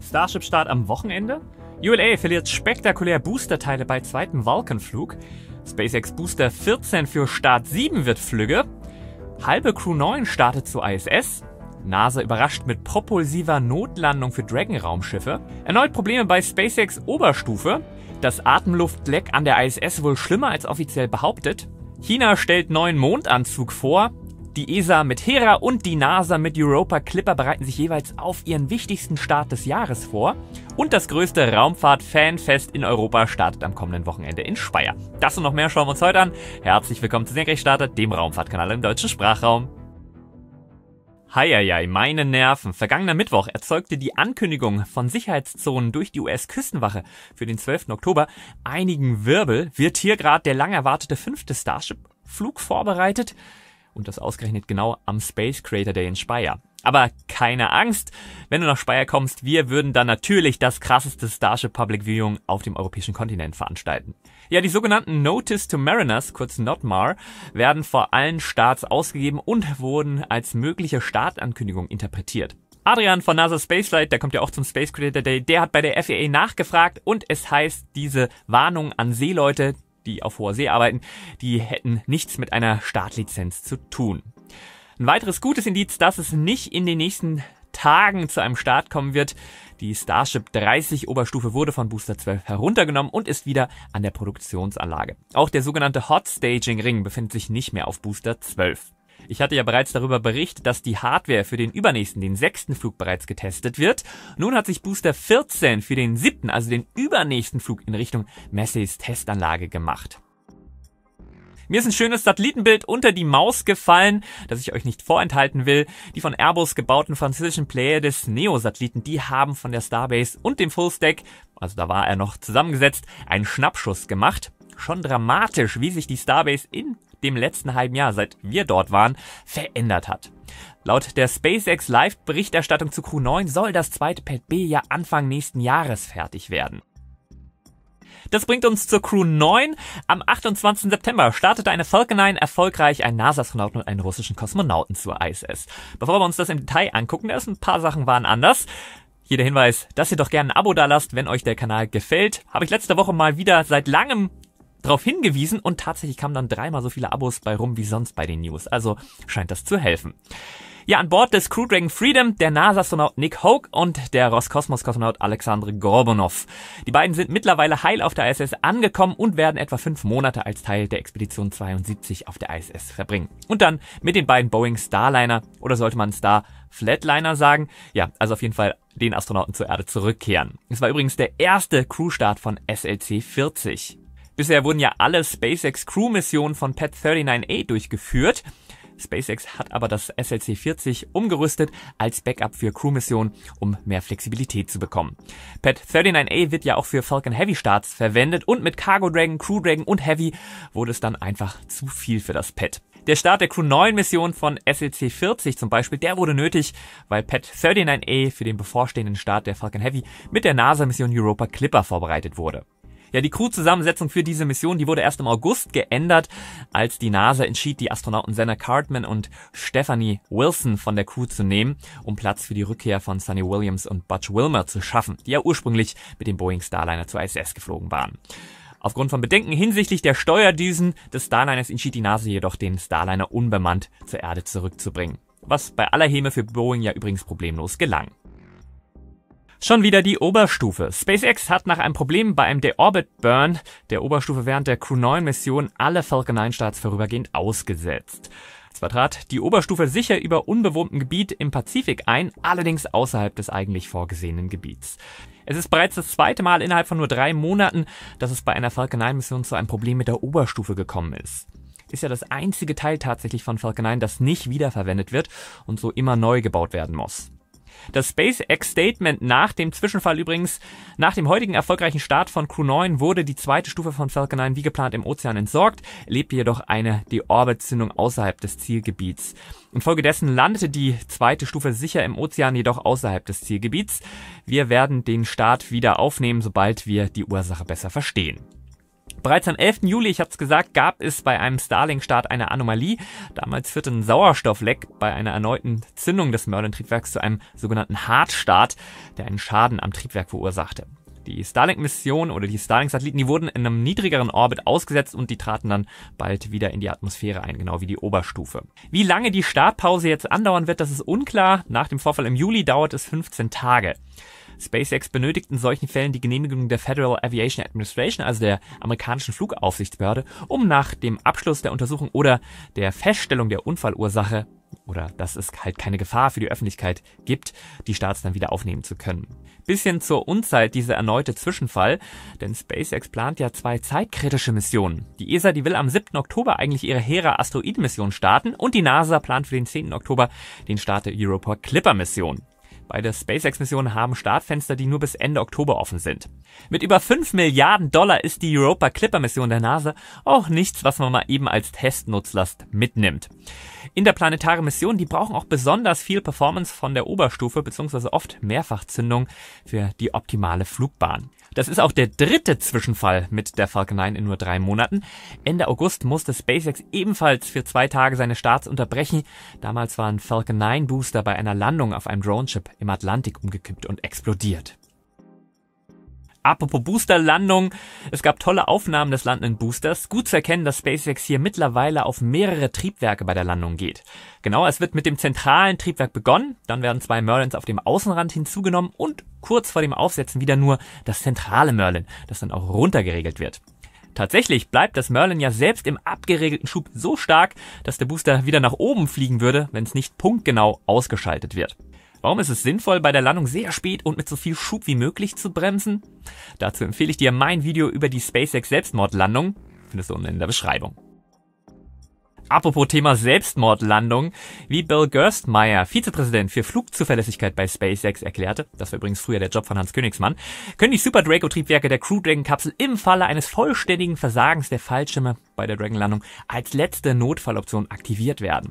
Starship-Start am Wochenende. ULA verliert spektakulär Boosterteile bei zweitem Vulcan-Flug. SpaceX Booster 14 für Start 7 wird flügge. Halbe Crew 9 startet zu ISS. NASA überrascht mit propulsiver Notlandung für Dragon-Raumschiffe. Erneut Probleme bei SpaceX Oberstufe. Das Atemluftleck an der ISS wohl schlimmer als offiziell behauptet. China stellt neuen Mondanzug vor. Die ESA mit Hera und die NASA mit Europa Clipper bereiten sich jeweils auf ihren wichtigsten Start des Jahres vor. Und das größte Raumfahrt-Fanfest in Europa startet am kommenden Wochenende in Speyer. Das und noch mehr schauen wir uns heute an. Herzlich willkommen zu Senkrechtstarter, dem Raumfahrtkanal im deutschen Sprachraum. Heieiei, meine Nerven. Vergangener Mittwoch erzeugte die Ankündigung von Sicherheitszonen durch die US-Küstenwache für den 12. Oktober einigen Wirbel. Wird hier gerade der lang erwartete fünfte Starship-Flug vorbereitet? Und das ausgerechnet genau am Space Creator Day in Speyer. Aber keine Angst, wenn du nach Speyer kommst, wir würden dann natürlich das krasseste Starship Public Viewing auf dem europäischen Kontinent veranstalten. Ja, die sogenannten Notice to Mariners, kurz NOTMAR, werden vor allen Starts ausgegeben und wurden als mögliche Startankündigung interpretiert. Adrian von NASA Spaceflight, der kommt ja auch zum Space Creator Day, der hat bei der FAA nachgefragt und es heißt, diese Warnung an Seeleute, die auf hoher See arbeiten, die hätten nichts mit einer Startlizenz zu tun. Ein weiteres gutes Indiz, dass es nicht in den nächsten Tagen zu einem Start kommen wird. Die Starship 30 Oberstufe wurde von Booster 12 heruntergenommen und ist wieder an der Produktionsanlage. Auch der sogenannte Hot Staging Ring befindet sich nicht mehr auf Booster 12. Ich hatte ja bereits darüber berichtet, dass die Hardware für den übernächsten, den sechsten Flug bereits getestet wird. Nun hat sich Booster 14 für den siebten, also den übernächsten Flug in Richtung Messis Testanlage gemacht. Mir ist ein schönes Satellitenbild unter die Maus gefallen, das ich euch nicht vorenthalten will. Die von Airbus gebauten französischen Player des Neo-Satelliten, die haben von der Starbase und dem Fullstack, also da war er noch zusammengesetzt, einen Schnappschuss gemacht. Schon dramatisch, wie sich die Starbase in dem letzten halben Jahr, seit wir dort waren, verändert hat. Laut der SpaceX Live-Berichterstattung zu Crew 9 soll das zweite Pad B ja Anfang nächsten Jahres fertig werden. Das bringt uns zur Crew 9. Am 28. September startete eine Falcon 9 erfolgreich einen NASA-Astronauten und einen russischen Kosmonauten zur ISS. Bevor wir uns das im Detail angucken, da ist ein paar Sachen waren anders. Hier der Hinweis, dass ihr doch gerne ein Abo dalasst, wenn euch der Kanal gefällt. Habe ich letzte Woche mal wieder seit langem darauf hingewiesen und tatsächlich kamen dann dreimal so viele Abos bei rum wie sonst bei den News. Also scheint das zu helfen. Ja, an Bord des Crew Dragon Freedom der NASA-Astronaut Nick Hoke und der Roskosmos-Kosmonaut Alexandre Gorbunov. Die beiden sind mittlerweile heil auf der ISS angekommen und werden etwa fünf Monate als Teil der Expedition 72 auf der ISS verbringen. Und dann mit den beiden Boeing Starliner oder sollte man Star Flatliner sagen? Ja, also auf jeden Fall den Astronauten zur Erde zurückkehren. Es war übrigens der erste Crewstart von SLC 40. Bisher wurden ja alle SpaceX Crew-Missionen von Pad 39A durchgeführt. SpaceX hat aber das SLC-40 umgerüstet als Backup für Crew-Missionen, um mehr Flexibilität zu bekommen. Pad 39A wird ja auch für Falcon Heavy Starts verwendet und mit Cargo Dragon, Crew Dragon und Heavy wurde es dann einfach zu viel für das Pad. Der Start der Crew 9 Mission von SLC 40 zum Beispiel, der wurde nötig, weil Pad 39A für den bevorstehenden Start der Falcon Heavy mit der NASA Mission Europa Clipper vorbereitet wurde. Ja, die Crew-Zusammensetzung für diese Mission, die wurde erst im August geändert, als die NASA entschied, die Astronauten Senna Cartman und Stephanie Wilson von der Crew zu nehmen, um Platz für die Rückkehr von Sonny Williams und Butch Wilmer zu schaffen, die ja ursprünglich mit dem Boeing Starliner zur ISS geflogen waren. Aufgrund von Bedenken hinsichtlich der Steuerdüsen des Starliners entschied die NASA jedoch, den Starliner unbemannt zur Erde zurückzubringen. Was bei aller Häme für Boeing ja übrigens problemlos gelang. Schon wieder die Oberstufe. SpaceX hat nach einem Problem bei einem De-Orbit-Burn der Oberstufe während der Crew 9-Mission alle Falcon 9-Starts vorübergehend ausgesetzt. Zwar trat die Oberstufe sicher über unbewohntem Gebiet im Pazifik ein, allerdings außerhalb des eigentlich vorgesehenen Gebiets. Es ist bereits das zweite Mal innerhalb von nur drei Monaten, dass es bei einer Falcon 9-Mission zu einem Problem mit der Oberstufe gekommen ist ist ja das einzige Teil tatsächlich von Falcon 9, das nicht wiederverwendet wird und so immer neu gebaut werden muss. Das SpaceX-Statement nach dem Zwischenfall übrigens, nach dem heutigen erfolgreichen Start von Crew 9 wurde die zweite Stufe von Falcon 9 wie geplant im Ozean entsorgt, erlebte jedoch eine Deorbitzündung außerhalb des Zielgebiets. Infolgedessen landete die zweite Stufe sicher im Ozean, jedoch außerhalb des Zielgebiets. Wir werden den Start wieder aufnehmen, sobald wir die Ursache besser verstehen. Bereits am 11. Juli, ich habe es gesagt, gab es bei einem Starlink-Start eine Anomalie. Damals führte ein Sauerstoffleck bei einer erneuten Zündung des Merlin-Triebwerks zu einem sogenannten Hartstart, der einen Schaden am Triebwerk verursachte. Die Starlink-Mission oder die Starlink-Satelliten, die wurden in einem niedrigeren Orbit ausgesetzt und die traten dann bald wieder in die Atmosphäre ein, genau wie die Oberstufe. Wie lange die Startpause jetzt andauern wird, das ist unklar. Nach dem Vorfall im Juli dauert es 15 Tage. SpaceX benötigt in solchen Fällen die Genehmigung der Federal Aviation Administration, also der amerikanischen Flugaufsichtsbehörde, um nach dem Abschluss der Untersuchung oder der Feststellung der Unfallursache oder dass es halt keine Gefahr für die Öffentlichkeit gibt, die Starts dann wieder aufnehmen zu können. Bisschen zur Unzeit dieser erneute Zwischenfall, denn SpaceX plant ja zwei zeitkritische Missionen. Die ESA, die will am 7. Oktober eigentlich ihre hera Mission starten und die NASA plant für den 10. Oktober den Start der Europa Clipper Mission. Beide SpaceX-Missionen haben Startfenster, die nur bis Ende Oktober offen sind. Mit über 5 Milliarden Dollar ist die Europa Clipper-Mission der NASA auch nichts, was man mal eben als Testnutzlast mitnimmt. Interplanetare Missionen, die brauchen auch besonders viel Performance von der Oberstufe bzw. oft Mehrfachzündung für die optimale Flugbahn. Das ist auch der dritte Zwischenfall mit der Falcon 9 in nur drei Monaten. Ende August musste SpaceX ebenfalls für zwei Tage seine Starts unterbrechen. Damals waren Falcon 9 Booster bei einer Landung auf einem Droneship im Atlantik umgekippt und explodiert. Apropos Boosterlandung. Es gab tolle Aufnahmen des landenden Boosters. Gut zu erkennen, dass SpaceX hier mittlerweile auf mehrere Triebwerke bei der Landung geht. Genau, es wird mit dem zentralen Triebwerk begonnen, dann werden zwei Merlins auf dem Außenrand hinzugenommen und kurz vor dem Aufsetzen wieder nur das zentrale Merlin, das dann auch runtergeregelt wird. Tatsächlich bleibt das Merlin ja selbst im abgeregelten Schub so stark, dass der Booster wieder nach oben fliegen würde, wenn es nicht punktgenau ausgeschaltet wird. Warum ist es sinnvoll, bei der Landung sehr spät und mit so viel Schub wie möglich zu bremsen? Dazu empfehle ich dir mein Video über die SpaceX Selbstmordlandung. Findest du unten in der Beschreibung. Apropos Thema Selbstmordlandung. Wie Bill Gerstmeier, Vizepräsident für Flugzuverlässigkeit bei SpaceX, erklärte, das war übrigens früher der Job von Hans Königsmann, können die Super Draco-Triebwerke der Crew Dragon-Kapsel im Falle eines vollständigen Versagens der Fallschirme bei der Dragon-Landung als letzte Notfalloption aktiviert werden.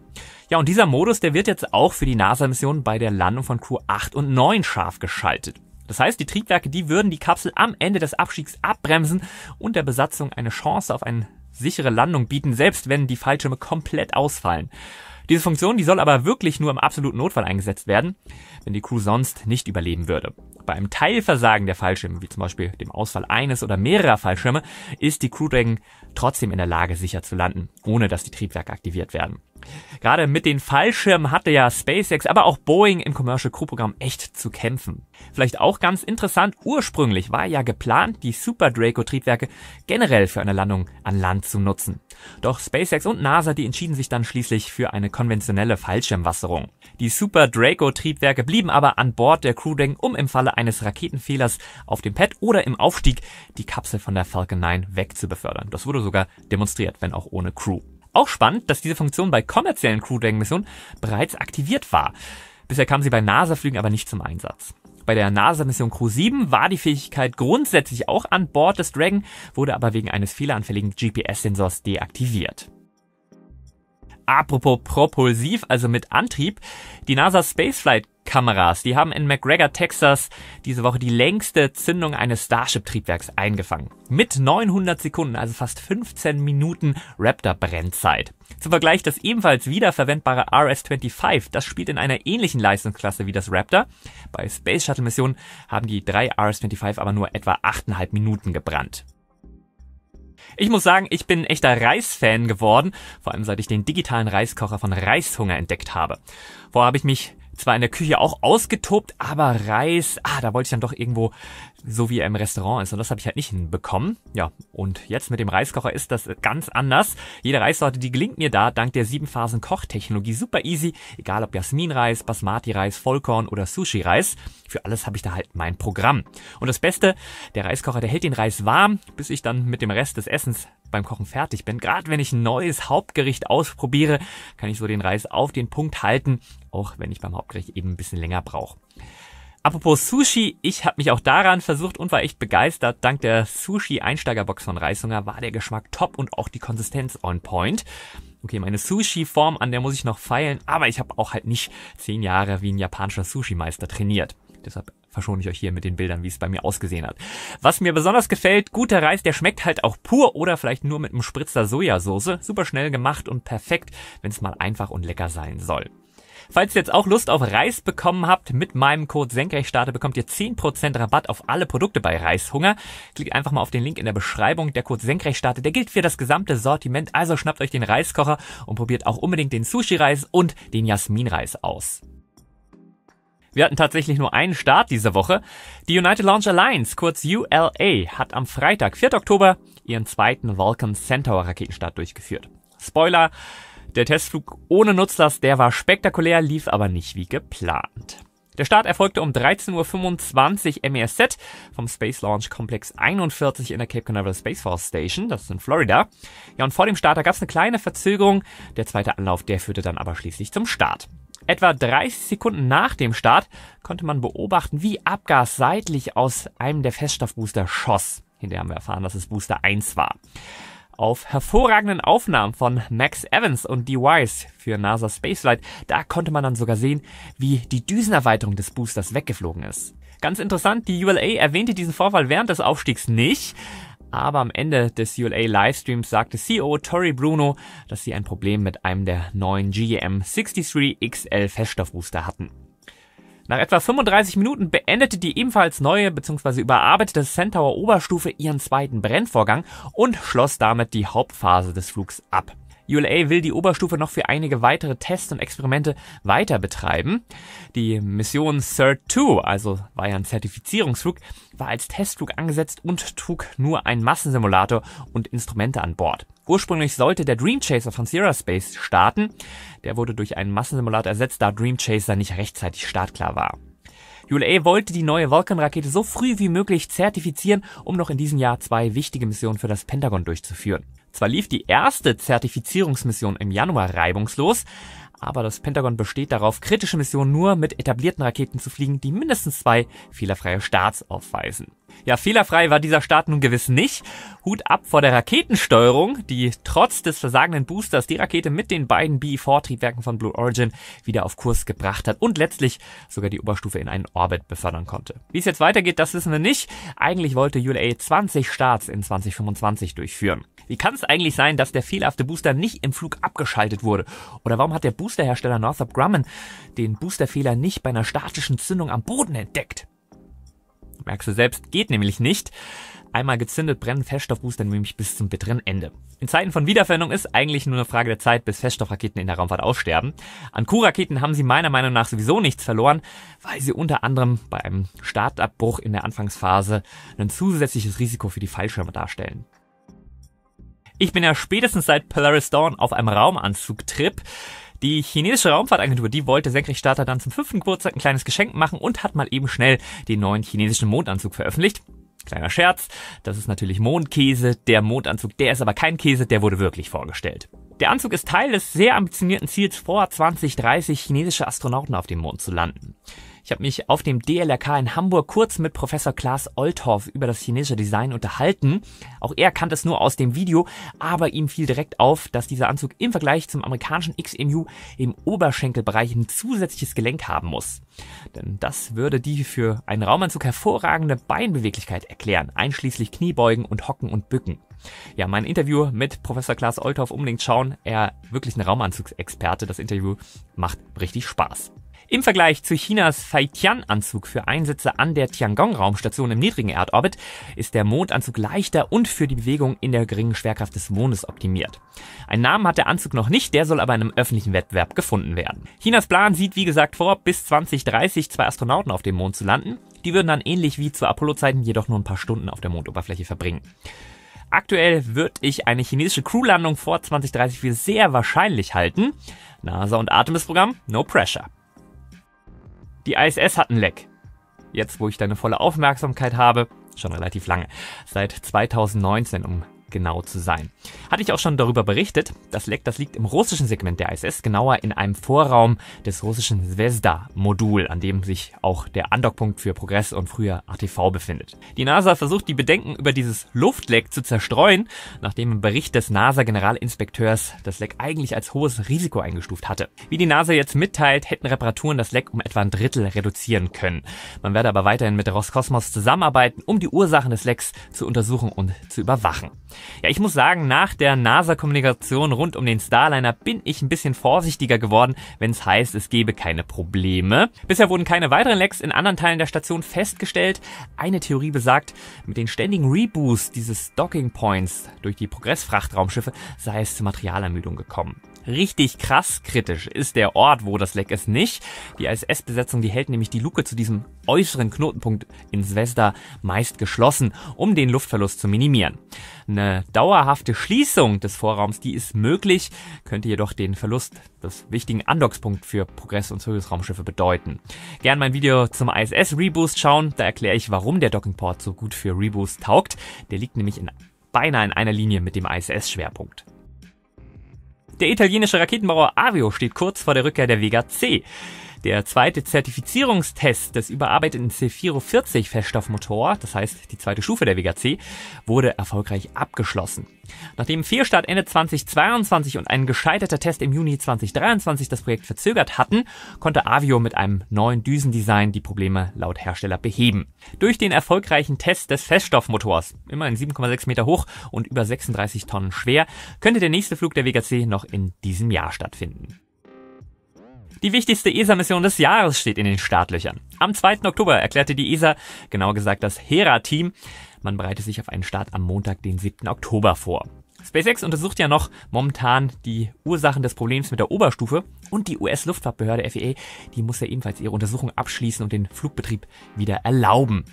Ja, und dieser Modus, der wird jetzt auch für die NASA-Mission bei der Landung von Crew 8 und 9 scharf geschaltet. Das heißt, die Triebwerke, die würden die Kapsel am Ende des Abstiegs abbremsen und der Besatzung eine Chance auf einen sichere Landung bieten, selbst wenn die Fallschirme komplett ausfallen. Diese Funktion, die soll aber wirklich nur im absoluten Notfall eingesetzt werden, wenn die Crew sonst nicht überleben würde. Bei einem Teilversagen der Fallschirme, wie zum Beispiel dem Ausfall eines oder mehrerer Fallschirme, ist die Crew Dragon trotzdem in der Lage, sicher zu landen, ohne dass die Triebwerke aktiviert werden. Gerade mit den Fallschirmen hatte ja SpaceX, aber auch Boeing im Commercial Crew Programm echt zu kämpfen. Vielleicht auch ganz interessant, ursprünglich war ja geplant, die Super Draco Triebwerke generell für eine Landung an Land zu nutzen. Doch SpaceX und NASA, die entschieden sich dann schließlich für eine konventionelle Fallschirmwasserung. Die Super Draco Triebwerke blieben aber an Bord der Crew Dragon, um im Falle eines Raketenfehlers auf dem Pad oder im Aufstieg die Kapsel von der Falcon 9 wegzubefördern. Das wurde sogar demonstriert, wenn auch ohne Crew. Auch spannend, dass diese Funktion bei kommerziellen Crew Dragon Missionen bereits aktiviert war. Bisher kam sie bei NASA-Flügen aber nicht zum Einsatz. Bei der NASA-Mission Crew 7 war die Fähigkeit grundsätzlich auch an Bord des Dragon, wurde aber wegen eines fehleranfälligen GPS-Sensors deaktiviert. Apropos propulsiv, also mit Antrieb. Die NASA Spaceflight Kameras. Die haben in McGregor, Texas diese Woche die längste Zündung eines Starship-Triebwerks eingefangen. Mit 900 Sekunden, also fast 15 Minuten Raptor-Brennzeit. Zum Vergleich das ebenfalls wiederverwendbare RS-25, das spielt in einer ähnlichen Leistungsklasse wie das Raptor. Bei Space Shuttle-Missionen haben die drei RS-25 aber nur etwa 8,5 Minuten gebrannt. Ich muss sagen, ich bin ein echter Reisfan geworden, vor allem seit ich den digitalen Reiskocher von Reishunger entdeckt habe. Vorher habe ich mich zwar in der Küche auch ausgetobt, aber Reis, ah, da wollte ich dann doch irgendwo, so wie er im Restaurant ist. Und das habe ich halt nicht hinbekommen. Ja, und jetzt mit dem Reiskocher ist das ganz anders. Jede Reissorte, die gelingt mir da dank der siebenphasen Kochtechnologie super easy. Egal ob Jasminreis, Basmati-Reis, Vollkorn oder Sushi-Reis. Für alles habe ich da halt mein Programm. Und das Beste, der Reiskocher, der hält den Reis warm, bis ich dann mit dem Rest des Essens beim Kochen fertig bin, gerade wenn ich ein neues Hauptgericht ausprobiere, kann ich so den Reis auf den Punkt halten, auch wenn ich beim Hauptgericht eben ein bisschen länger brauche. Apropos Sushi, ich habe mich auch daran versucht und war echt begeistert. Dank der Sushi-Einsteigerbox von Reisunger war der Geschmack top und auch die Konsistenz on point. Okay, meine Sushi-Form, an der muss ich noch feilen, aber ich habe auch halt nicht zehn Jahre wie ein japanischer Sushi-Meister trainiert. Deshalb verschone ich euch hier mit den Bildern, wie es bei mir ausgesehen hat. Was mir besonders gefällt, guter Reis, der schmeckt halt auch pur oder vielleicht nur mit einem Spritzer Sojasauce. Super schnell gemacht und perfekt, wenn es mal einfach und lecker sein soll. Falls ihr jetzt auch Lust auf Reis bekommen habt, mit meinem Code Senkrechtstarter bekommt ihr 10% Rabatt auf alle Produkte bei Reishunger. Klickt einfach mal auf den Link in der Beschreibung. Der Code Senkrechtstarter, der gilt für das gesamte Sortiment, also schnappt euch den Reiskocher und probiert auch unbedingt den Sushi-Reis und den Jasmin-Reis aus. Wir hatten tatsächlich nur einen Start diese Woche. Die United Launch Alliance, kurz ULA, hat am Freitag, 4. Oktober, ihren zweiten Vulcan Centaur Raketenstart durchgeführt. Spoiler, der Testflug ohne Nutzlast, der war spektakulär, lief aber nicht wie geplant. Der Start erfolgte um 13.25 Uhr MESZ vom Space Launch Complex 41 in der Cape Canaveral Space Force Station, das ist in Florida. Ja, und vor dem Start, da gab es eine kleine Verzögerung. Der zweite Anlauf, der führte dann aber schließlich zum Start. Etwa 30 Sekunden nach dem Start konnte man beobachten, wie Abgas seitlich aus einem der Feststoffbooster schoss. Hinterher haben wir erfahren, dass es Booster 1 war. Auf hervorragenden Aufnahmen von Max Evans und DeWise für NASA Spaceflight, da konnte man dann sogar sehen, wie die Düsenerweiterung des Boosters weggeflogen ist. Ganz interessant, die ULA erwähnte diesen Vorfall während des Aufstiegs nicht, aber am Ende des ULA Livestreams sagte CEO Tori Bruno, dass sie ein Problem mit einem der neuen GM63XL Feststoffbooster hatten. Nach etwa 35 Minuten beendete die ebenfalls neue bzw. überarbeitete Centaur Oberstufe ihren zweiten Brennvorgang und schloss damit die Hauptphase des Flugs ab. ULA will die Oberstufe noch für einige weitere Tests und Experimente weiter betreiben. Die Mission CERT-2, also war ja ein Zertifizierungsflug, war als Testflug angesetzt und trug nur einen Massensimulator und Instrumente an Bord. Ursprünglich sollte der Dream Chaser von Sierra Space starten. Der wurde durch einen Massensimulator ersetzt, da Dream Chaser nicht rechtzeitig startklar war. ULA wollte die neue Vulcan-Rakete so früh wie möglich zertifizieren, um noch in diesem Jahr zwei wichtige Missionen für das Pentagon durchzuführen. Zwar lief die erste Zertifizierungsmission im Januar reibungslos, aber das Pentagon besteht darauf, kritische Missionen nur mit etablierten Raketen zu fliegen, die mindestens zwei fehlerfreie Starts aufweisen. Ja, fehlerfrei war dieser Start nun gewiss nicht. Hut ab vor der Raketensteuerung, die trotz des versagenden Boosters die Rakete mit den beiden BE-4-Triebwerken von Blue Origin wieder auf Kurs gebracht hat und letztlich sogar die Oberstufe in einen Orbit befördern konnte. Wie es jetzt weitergeht, das wissen wir nicht. Eigentlich wollte ULA 20 Starts in 2025 durchführen. Wie kann es eigentlich sein, dass der fehlerhafte Booster nicht im Flug abgeschaltet wurde? Oder warum hat der Boosterhersteller Northrop Grumman den Boosterfehler nicht bei einer statischen Zündung am Boden entdeckt? merkst du selbst, geht nämlich nicht. Einmal gezündet, brennen Feststoffbooster nämlich bis zum bitteren Ende. In Zeiten von Wiederverwendung ist eigentlich nur eine Frage der Zeit, bis Feststoffraketen in der Raumfahrt aussterben. An Q-Raketen haben sie meiner Meinung nach sowieso nichts verloren, weil sie unter anderem bei einem Startabbruch in der Anfangsphase ein zusätzliches Risiko für die Fallschirme darstellen. Ich bin ja spätestens seit Polaris Dawn auf einem Raumanzug-Trip. Die chinesische Raumfahrtagentur, die wollte Senkrechtstarter dann zum fünften Geburtstag ein kleines Geschenk machen und hat mal eben schnell den neuen chinesischen Mondanzug veröffentlicht. Kleiner Scherz, das ist natürlich Mondkäse. Der Mondanzug, der ist aber kein Käse, der wurde wirklich vorgestellt. Der Anzug ist Teil des sehr ambitionierten Ziels vor 2030 chinesische Astronauten auf dem Mond zu landen. Ich habe mich auf dem DLRK in Hamburg kurz mit Professor Klaas Olthoff über das chinesische Design unterhalten. Auch er kannte es nur aus dem Video, aber ihm fiel direkt auf, dass dieser Anzug im Vergleich zum amerikanischen XMU im Oberschenkelbereich ein zusätzliches Gelenk haben muss. Denn das würde die für einen Raumanzug hervorragende Beinbeweglichkeit erklären, einschließlich Kniebeugen und Hocken und Bücken. Ja, mein Interview mit Professor Klaas Olthoff unbedingt schauen. Er wirklich ein Raumanzugsexperte. Das Interview macht richtig Spaß. Im Vergleich zu Chinas Feiqian-Anzug für Einsätze an der Tiangong-Raumstation im niedrigen Erdorbit ist der Mondanzug leichter und für die Bewegung in der geringen Schwerkraft des Mondes optimiert. Einen Namen hat der Anzug noch nicht, der soll aber in einem öffentlichen Wettbewerb gefunden werden. Chinas Plan sieht wie gesagt vor, bis 2030 zwei Astronauten auf dem Mond zu landen. Die würden dann ähnlich wie zu Apollo-Zeiten jedoch nur ein paar Stunden auf der Mondoberfläche verbringen. Aktuell würde ich eine chinesische Crew-Landung vor 2030 für sehr wahrscheinlich halten. NASA und Artemis-Programm, no pressure. Die ISS hat ein Leck. Jetzt, wo ich deine volle Aufmerksamkeit habe, schon relativ lange, seit 2019, um genau zu sein. Hatte ich auch schon darüber berichtet, das Leck, das liegt im russischen Segment der ISS, genauer in einem Vorraum des russischen Zvezda-Modul, an dem sich auch der Andockpunkt für Progress und früher ATV befindet. Die NASA versucht die Bedenken über dieses Luftleck zu zerstreuen, nachdem im Bericht des NASA-Generalinspekteurs das Leck eigentlich als hohes Risiko eingestuft hatte. Wie die NASA jetzt mitteilt, hätten Reparaturen das Leck um etwa ein Drittel reduzieren können. Man werde aber weiterhin mit Roskosmos zusammenarbeiten, um die Ursachen des Lecks zu untersuchen und zu überwachen. Ja, ich muss sagen, nach der NASA-Kommunikation rund um den Starliner bin ich ein bisschen vorsichtiger geworden, wenn es heißt, es gebe keine Probleme. Bisher wurden keine weiteren Lecks in anderen Teilen der Station festgestellt. Eine Theorie besagt, mit den ständigen Reboosts dieses Docking Points durch die Progress-Frachtraumschiffe sei es zu Materialermüdung gekommen. Richtig krass kritisch ist der Ort, wo das Leck ist, nicht. Die ISS-Besetzung, die hält nämlich die Luke zu diesem äußeren Knotenpunkt in Svesda meist geschlossen, um den Luftverlust zu minimieren. Eine dauerhafte Schließung des Vorraums, die ist möglich, könnte jedoch den Verlust des wichtigen Andockspunkt für Progress- und Soyuz-Raumschiffe bedeuten. Gern mein Video zum ISS-Reboost schauen, da erkläre ich, warum der Dockingport so gut für Reboost taugt. Der liegt nämlich in beinahe in einer Linie mit dem ISS-Schwerpunkt. Der italienische Raketenbauer Avio steht kurz vor der Rückkehr der Vega C. Der zweite Zertifizierungstest des überarbeiteten Cefiro 40 Feststoffmotor, das heißt die zweite Stufe der WGC, wurde erfolgreich abgeschlossen. Nachdem Fehlstart Ende 2022 und ein gescheiterter Test im Juni 2023 das Projekt verzögert hatten, konnte Avio mit einem neuen Düsendesign die Probleme laut Hersteller beheben. Durch den erfolgreichen Test des Feststoffmotors, immerhin 7,6 Meter hoch und über 36 Tonnen schwer, könnte der nächste Flug der WGC noch in diesem Jahr stattfinden. Die wichtigste ESA-Mission des Jahres steht in den Startlöchern. Am 2. Oktober erklärte die ESA, genauer gesagt das HERA-Team, man bereite sich auf einen Start am Montag, den 7. Oktober vor. SpaceX untersucht ja noch momentan die Ursachen des Problems mit der Oberstufe und die US-Luftfahrtbehörde FAA, e die muss ja ebenfalls ihre Untersuchung abschließen und den Flugbetrieb wieder erlauben.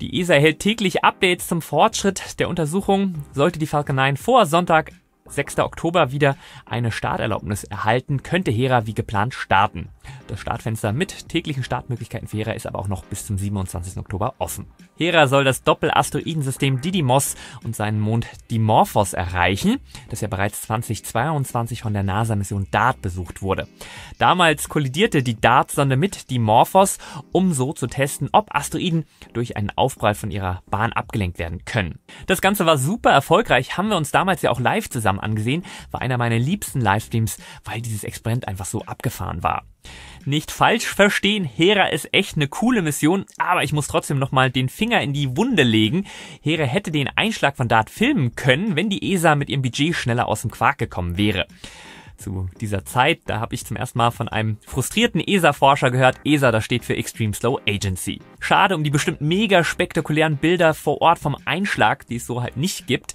Die ESA erhält täglich Updates zum Fortschritt der Untersuchung. Sollte die Falcon 9 vor Sonntag 6. Oktober wieder eine Starterlaubnis erhalten, könnte Hera wie geplant starten. Das Startfenster mit täglichen Startmöglichkeiten für Hera ist aber auch noch bis zum 27. Oktober offen. Hera soll das Doppelasteroidensystem Didymos und seinen Mond Dimorphos erreichen, das ja bereits 2022 von der NASA-Mission DART besucht wurde. Damals kollidierte die DART-Sonde mit Dimorphos, um so zu testen, ob Asteroiden durch einen Aufprall von ihrer Bahn abgelenkt werden können. Das Ganze war super erfolgreich, haben wir uns damals ja auch live zusammen Instagram angesehen. War einer meiner liebsten Livestreams, weil dieses Experiment einfach so abgefahren war. Nicht falsch verstehen, Hera ist echt eine coole Mission, aber ich muss trotzdem nochmal den Finger in die Wunde legen. Hera hätte den Einschlag von Dart filmen können, wenn die ESA mit ihrem Budget schneller aus dem Quark gekommen wäre zu dieser Zeit. Da habe ich zum ersten Mal von einem frustrierten ESA-Forscher gehört. ESA, das steht für Extreme Slow Agency. Schade um die bestimmt mega spektakulären Bilder vor Ort vom Einschlag, die es so halt nicht gibt.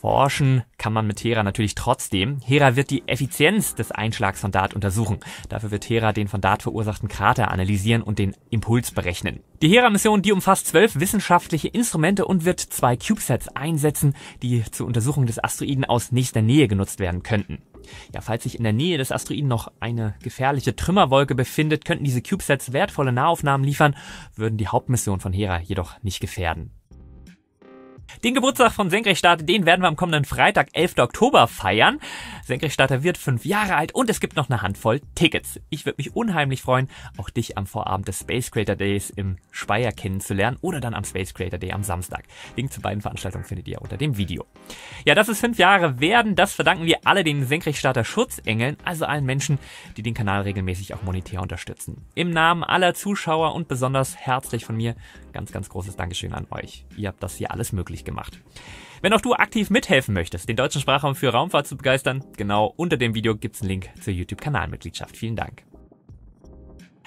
Forschen kann man mit Hera natürlich trotzdem. Hera wird die Effizienz des Einschlags von Dart untersuchen. Dafür wird Hera den von Dart verursachten Krater analysieren und den Impuls berechnen. Die Hera-Mission, die umfasst zwölf wissenschaftliche Instrumente und wird zwei CubeSats einsetzen, die zur Untersuchung des Asteroiden aus nächster Nähe genutzt werden könnten. Ja, falls sich in der Nähe des Asteroiden noch eine gefährliche Trümmerwolke befindet, könnten diese CubeSats wertvolle Nahaufnahmen liefern, würden die Hauptmission von Hera jedoch nicht gefährden. Den Geburtstag von Senkrechtstarter, den werden wir am kommenden Freitag, 11. Oktober feiern. Senkrechtstarter wird fünf Jahre alt und es gibt noch eine Handvoll Tickets. Ich würde mich unheimlich freuen, auch dich am Vorabend des Space Creator Days im Speyer kennenzulernen oder dann am Space Creator Day am Samstag. Link zu beiden Veranstaltungen findet ihr unter dem Video. Ja, dass es fünf Jahre werden, das verdanken wir alle den Senkrechtstarter Schutzengeln, also allen Menschen, die den Kanal regelmäßig auch monetär unterstützen. Im Namen aller Zuschauer und besonders herzlich von mir ganz, ganz großes Dankeschön an euch. Ihr habt das hier alles möglich möglich gemacht. Wenn auch du aktiv mithelfen möchtest, den deutschen Sprachraum für Raumfahrt zu begeistern, genau unter dem Video gibt es einen Link zur YouTube-Kanalmitgliedschaft. Vielen Dank.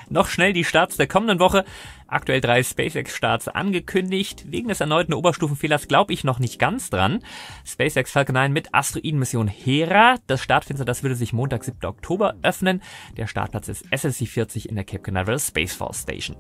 Noch schnell die Starts der kommenden Woche. Aktuell drei SpaceX-Starts angekündigt. Wegen des erneuten Oberstufenfehlers glaube ich noch nicht ganz dran. SpaceX Falcon 9 mit Asteroidenmission Hera. Das Startfenster, das würde sich Montag, 7. Oktober öffnen. Der Startplatz ist SSC 40 in der Cape Canaveral Space Force Station.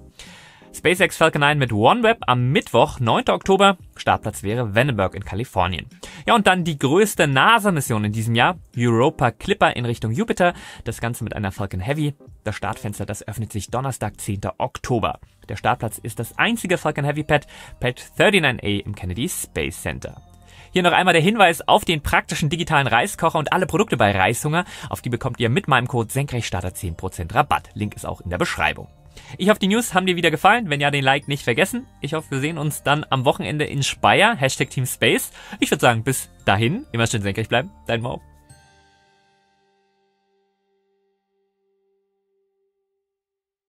SpaceX Falcon 9 mit OneWeb am Mittwoch, 9. Oktober. Startplatz wäre Vandenberg in Kalifornien. Ja, und dann die größte NASA-Mission in diesem Jahr, Europa Clipper in Richtung Jupiter. Das Ganze mit einer Falcon Heavy. Das Startfenster, das öffnet sich Donnerstag, 10. Oktober. Der Startplatz ist das einzige Falcon Heavy Pad, Pad 39A im Kennedy Space Center. Hier noch einmal der Hinweis auf den praktischen digitalen Reiskocher und alle Produkte bei Reishunger. Auf die bekommt ihr mit meinem Code Senkrechtstarter 10% Rabatt. Link ist auch in der Beschreibung. Ich hoffe, die News haben dir wieder gefallen. Wenn ja, den Like nicht vergessen. Ich hoffe, wir sehen uns dann am Wochenende in Speyer. Hashtag Team Space. Ich würde sagen, bis dahin. Immer schön senkrecht bleiben. Dein Mo.